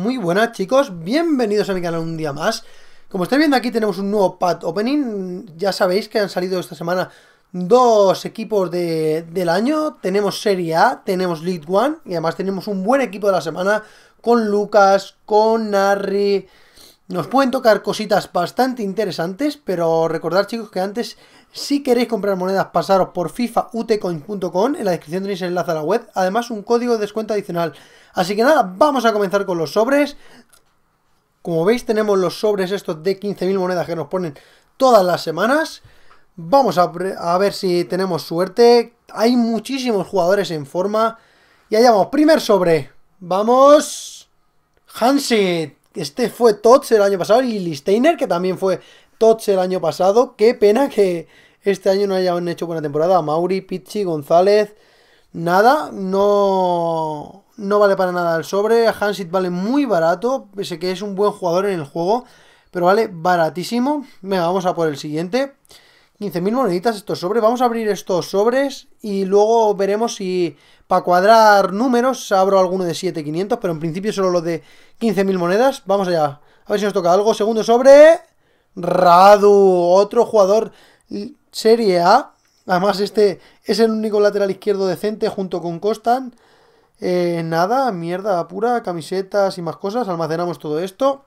Muy buenas chicos, bienvenidos a mi canal un día más. Como estáis viendo aquí tenemos un nuevo pad opening, ya sabéis que han salido esta semana dos equipos del año, tenemos Serie A, tenemos League One y además tenemos un buen equipo de la semana con Lucas, con Harry Nos pueden tocar cositas bastante interesantes, pero recordad chicos que antes si queréis comprar monedas, pasaros por fifa.utecoin.com. En la descripción tenéis el enlace a la web. Además, un código de descuento adicional. Así que nada, vamos a comenzar con los sobres. Como veis, tenemos los sobres estos de 15.000 monedas que nos ponen todas las semanas. Vamos a, ver si tenemos suerte. Hay muchísimos jugadores en forma. Y allá vamos, primer sobre. Vamos. Hansi, Este fue Tots el año pasado y Steiner, que también fue el año pasado. Qué pena que este año no hayan hecho buena temporada. Mauri, Pichi, González. Nada, no, no vale para nada el sobre. Hansit vale muy barato. Sé que es un buen jugador en el juego, pero vale baratísimo. Venga, vamos a por el siguiente. 15.000 moneditas estos sobres. Vamos a abrir estos sobres y luego veremos si para cuadrar números abro alguno de 7.500, pero en principio solo los de 15.000 monedas. Vamos allá. A ver si nos toca algo. Segundo sobre... Radu, otro jugador Serie A. Además, este es el único lateral izquierdo decente junto con Costan. Eh, nada, mierda pura, camisetas y más cosas. Almacenamos todo esto.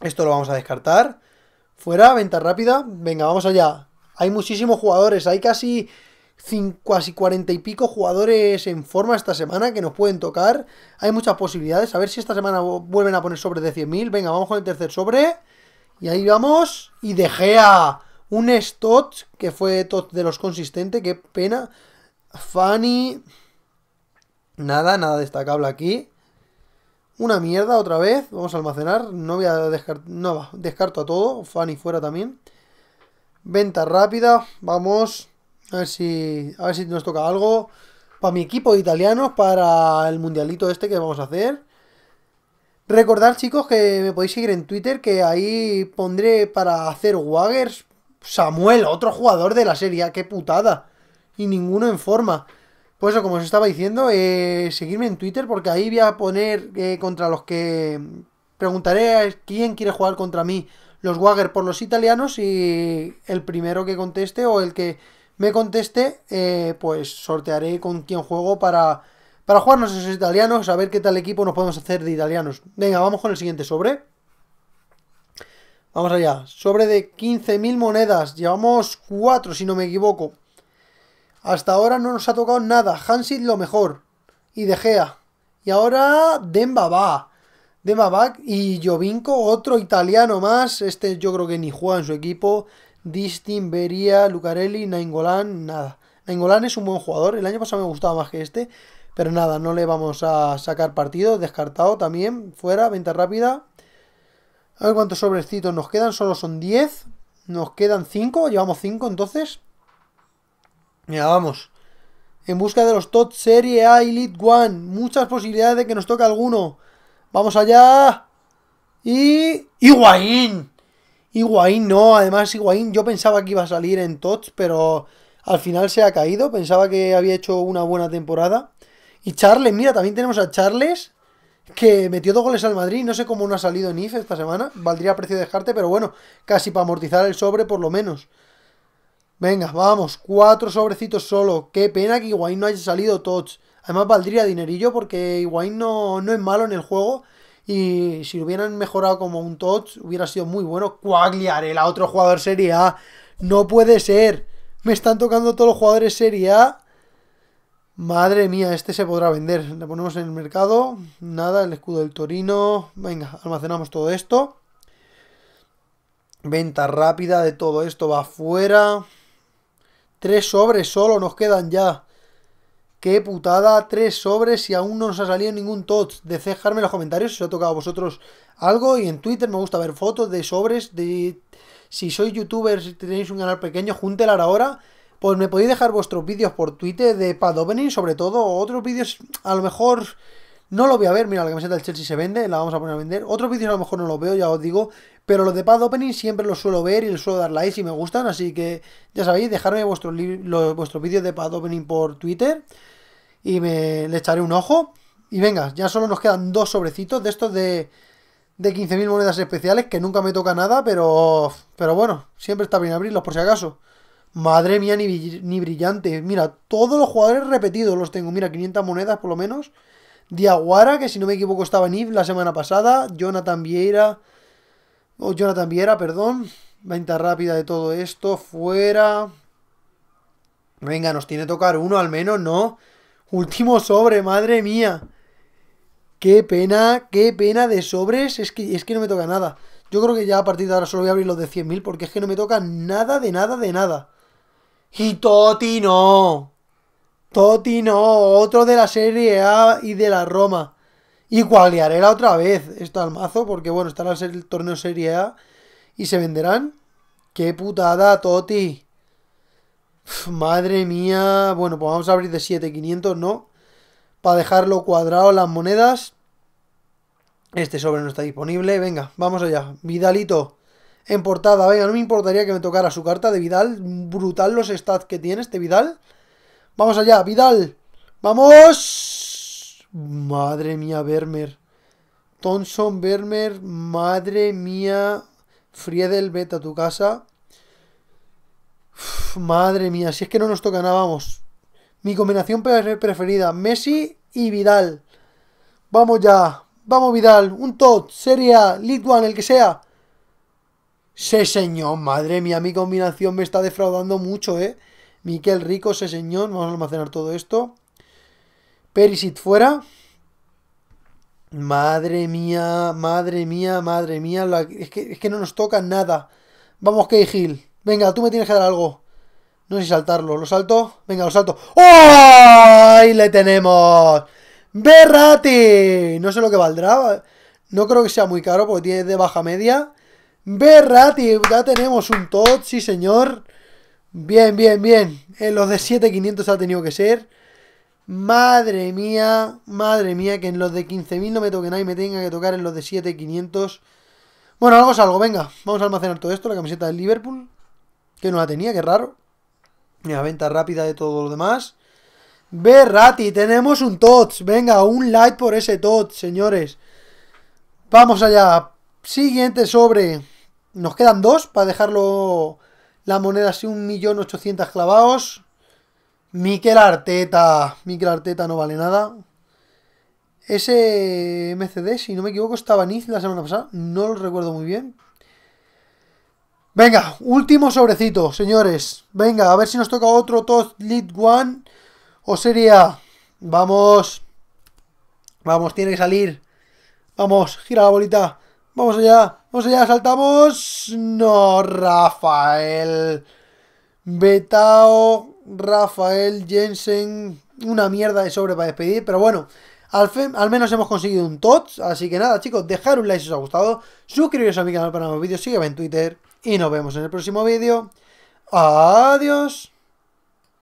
Esto lo vamos a descartar. Fuera, venta rápida. Venga, vamos allá. Hay muchísimos jugadores. Hay casi, cuarenta casi 40 y pico jugadores en forma esta semana que nos pueden tocar. Hay muchas posibilidades. A ver si esta semana vuelven a poner sobres de 100.000. Venga, vamos con el tercer sobre. Y ahí vamos. Y dejé a Un stotch que fue de los consistentes, Qué pena. Fanny. Nada, nada destacable aquí. Una mierda otra vez. Vamos a almacenar. No voy a descartar. No va. Descarto a todo. Fanny fuera también. Venta rápida. Vamos. A ver si. A ver si nos toca algo. Para mi equipo de italianos. Para el mundialito este que vamos a hacer. Recordad, chicos, que me podéis seguir en Twitter, que ahí pondré para hacer Waggers Samuel, otro jugador de la serie. ¡Qué putada! Y ninguno en forma. Pues eso, como os estaba diciendo, eh, seguirme en Twitter, porque ahí voy a poner eh, contra los que. Preguntaré a quién quiere jugar contra mí los waggers por los italianos y el primero que conteste o el que me conteste, eh, pues sortearé con quién juego para para jugarnos esos italianos, a ver qué tal equipo nos podemos hacer de italianos. Venga, vamos con el siguiente sobre. Vamos allá. Sobre de 15.000 monedas. Llevamos 4, si no me equivoco. Hasta ahora no nos ha tocado nada. Hansid, lo mejor. Y De Gea. Y ahora Demba va. Demba va. Y Jovinko, otro italiano más. Este yo creo que ni juega en su equipo. Distin, Beria, Lucarelli, Naingolan, nada. Nainggolan es un buen jugador. El año pasado me gustaba más que este. Pero nada, no le vamos a sacar partido. Descartado también. Fuera, venta rápida. A ver cuántos sobrecitos nos quedan. Solo son 10. Nos quedan 5. Llevamos 5 entonces. Mira, vamos. En busca de los TOT Serie A Elite One. Muchas posibilidades de que nos toque alguno. Vamos allá. Y... Iguain Iguain no. Además, Iguain yo pensaba que iba a salir en TOTS, pero al final se ha caído. Pensaba que había hecho una buena temporada. Y Charles, mira, también tenemos a Charles, que metió dos goles al Madrid. No sé cómo no ha salido en IF e esta semana. Valdría a precio de dejarte, pero bueno, casi para amortizar el sobre por lo menos. Venga, vamos, cuatro sobrecitos solo. Qué pena que Higuaín no haya salido touch. Además valdría dinerillo porque Higuaín no, es malo en el juego. Y si lo hubieran mejorado como un touch, hubiera sido muy bueno. Cuagliarela, otro jugador Serie A. No puede ser. Me están tocando todos los jugadores Serie A. Madre mía, este se podrá vender. Le ponemos en el mercado. Nada, el escudo del Torino. Venga, almacenamos todo esto. Venta rápida de todo esto va afuera. Tres sobres solo nos quedan ya. Qué putada, tres sobres y aún no nos ha salido ningún tot, Dejadme en los comentarios si os ha tocado a vosotros algo. Y en Twitter me gusta ver fotos de sobres. De... Si sois youtuber, si tenéis un canal pequeño, júntelar ahora pues me podéis dejar vuestros vídeos por Twitter de Pad Opening, sobre todo, otros vídeos a lo mejor no lo voy a ver, mira, la camiseta del Chelsea se vende, la vamos a poner a vender. Otros vídeos a lo mejor no los veo, ya os digo, pero los de Pad Opening siempre los suelo ver y les suelo dar like si me gustan, así que ya sabéis, dejadme vuestros, vuestros vídeos de Pad Opening por Twitter y me le echaré un ojo. Y venga, ya solo nos quedan dos sobrecitos de estos de, de 15.000 monedas especiales, que nunca me toca nada, pero, pero bueno, siempre está bien abrirlos por si acaso. Madre mía, ni, brillante. Mira, todos los jugadores repetidos los tengo. Mira, 500 monedas por lo menos. Diaguara, que si no me equivoco estaba en la semana pasada. Jonathan Vieira. O Jonathan Vieira, perdón. Venta rápida de todo esto. Fuera. Venga, nos tiene que tocar uno al menos, ¿no? Último sobre, madre mía. Qué pena, qué pena de sobres. Es que, es que no me toca nada. Yo creo que ya a partir de ahora solo voy a abrir los de 100.000 porque es que no me toca nada de nada de nada. Y Toti no. Toti no. Otro de la Serie A y de la Roma. Y la otra vez. esto al mazo porque, bueno, estará el torneo Serie A y se venderán. ¡Qué putada, Toti madre mía. Bueno, pues vamos a abrir de 7500, ¿no? Para dejarlo cuadrado las monedas. Este sobre no está disponible. Venga, vamos allá. Vidalito en portada. Venga, no me importaría que me tocara su carta de Vidal. Brutal los stats que tiene este Vidal. Vamos allá, Vidal. ¡Vamos! Madre mía, Vermeer. Thompson, Vermeer, madre mía. Friedel, vete a tu casa. madre mía, si es que no nos toca nada, vamos. Mi combinación preferida, Messi y Vidal. Vamos ya, vamos Vidal, un tot, seria, A, el que sea. Se señor, madre mía, mi combinación me está defraudando mucho, ¿eh? Miquel Rico, se señor, vamos a almacenar todo esto. Perisit fuera. Madre mía, madre mía, madre mía, es, que, no nos toca nada. Vamos, Gil, venga, tú me tienes que dar algo. No sé si saltarlo, ¿lo salto? Venga, lo salto. ¡Ay! le tenemos! ¡Berrati! No sé lo que valdrá. No creo que sea muy caro porque tiene de baja media. Berrati, ya tenemos un tot, sí señor. Bien, bien, bien. En los de 7500 ha tenido que ser. Madre mía, madre mía, que en los de 15.000 no me toque nada y me tenga que tocar en los de 7500. Bueno, algo es algo, venga. Vamos a almacenar todo esto, la camiseta del Liverpool. Que no la tenía, que raro. La venta rápida de todo lo demás. Berrati, tenemos un tot, Venga, un like por ese tot, señores. Vamos allá. Siguiente sobre. Nos quedan dos para dejarlo la moneda así, 1.800.000 clavados. Miquel Arteta. Miquel Arteta no vale nada. Ese MCD, si no me equivoco, estaba en la semana pasada. No lo recuerdo muy bien. Venga, último sobrecito, señores. Venga, a ver si nos toca otro TOS Lead One o sería Vamos. Vamos, tiene que salir. Vamos, gira la bolita. Vamos allá, vamos allá, saltamos. No, Rafael. Betao, Rafael, Jensen. Una mierda de sobre para despedir, pero bueno. Al, menos hemos conseguido un tot, Así que nada, chicos, dejar un like si os ha gustado. Suscribiros a mi canal para nuevos vídeos. Sígueme en Twitter. Y nos vemos en el próximo vídeo. Adiós.